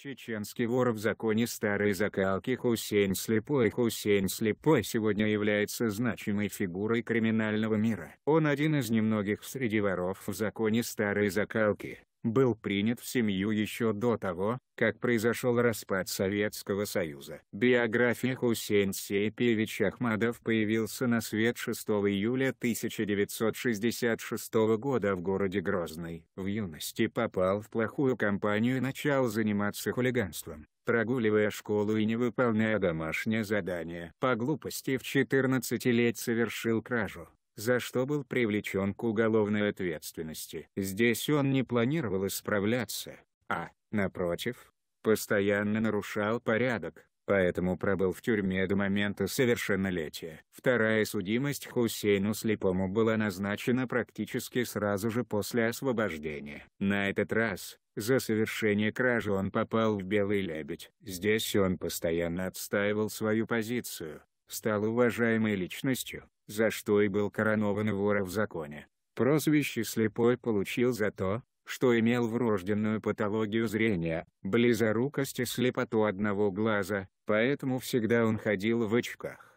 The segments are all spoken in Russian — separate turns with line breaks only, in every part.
Чеченский вор в законе старой закалки Хусейн Слепой Хусейн Слепой сегодня является значимой фигурой криминального мира. Он один из немногих среди воров в законе старой закалки, был принят в семью еще до того, как произошел распад Советского Союза. Биография Хусейн Сейпевич Ахмадов появился на свет 6 июля 1966 года в городе Грозный. В юности попал в плохую компанию и начал заниматься хулиганством прогуливая школу и не выполняя домашнее задание. По глупости в 14 лет совершил кражу за что был привлечен к уголовной ответственности. Здесь он не планировал исправляться, а, напротив, постоянно нарушал порядок, поэтому пробыл в тюрьме до момента совершеннолетия. Вторая судимость Хусейну Слепому была назначена практически сразу же после освобождения. На этот раз, за совершение кражи он попал в «Белый лебедь». Здесь он постоянно отстаивал свою позицию, стал уважаемой личностью, за что и был коронован вора в законе. Прозвище «слепой» получил за то, что имел врожденную патологию зрения, близорукость и слепоту одного глаза, поэтому всегда он ходил в очках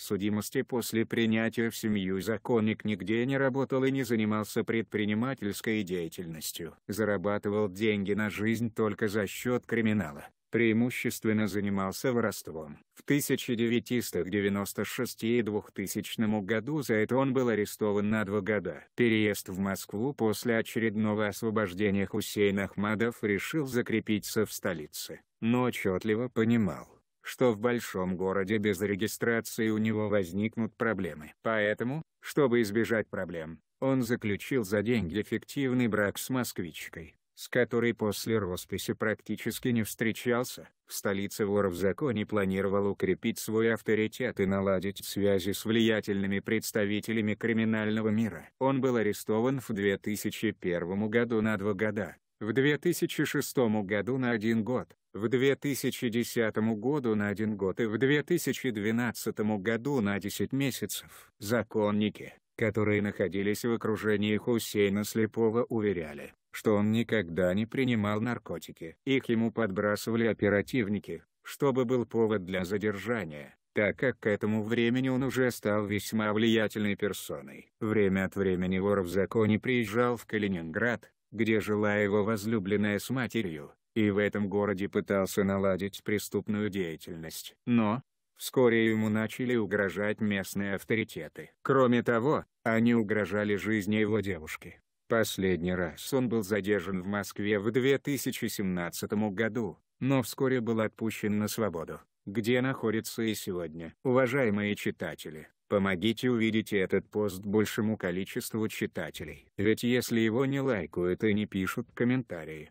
судимости после принятия в семью законник нигде не работал и не занимался предпринимательской деятельностью. Зарабатывал деньги на жизнь только за счет криминала. Преимущественно занимался воровством. В 1996 и 2000 году за это он был арестован на два года. Переезд в Москву после очередного освобождения Хусейн Ахмадов решил закрепиться в столице, но отчетливо понимал, что в большом городе без регистрации у него возникнут проблемы. Поэтому, чтобы избежать проблем, он заключил за деньги эффективный брак с москвичкой, с которой после росписи практически не встречался. В столице вор в законе планировал укрепить свой авторитет и наладить связи с влиятельными представителями криминального мира. Он был арестован в 2001 году на два года, в 2006 году на один год, в 2010 году на один год и в 2012 году на 10 месяцев. Законники, которые находились в окружении Хусейна Слепого уверяли, что он никогда не принимал наркотики. Их ему подбрасывали оперативники, чтобы был повод для задержания, так как к этому времени он уже стал весьма влиятельной персоной. Время от времени вор в законе приезжал в Калининград, где жила его возлюбленная с матерью, и в этом городе пытался наладить преступную деятельность. Но, вскоре ему начали угрожать местные авторитеты. Кроме того, они угрожали жизни его девушки. Последний раз он был задержан в Москве в 2017 году, но вскоре был отпущен на свободу, где находится и сегодня. Уважаемые читатели, помогите увидеть этот пост большему количеству читателей. Ведь если его не лайкают и не пишут комментарии,